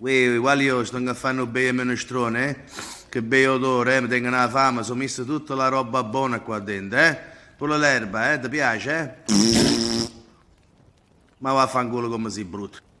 Ui, quali io sto a fare un bel menestrone, eh? Che bel odore, eh? Mi tengo una fame, sono messo tutta la roba buona qua dentro, eh? Pure l'erba, eh? Ti piace, eh? Ma vaffanculo come si brutto.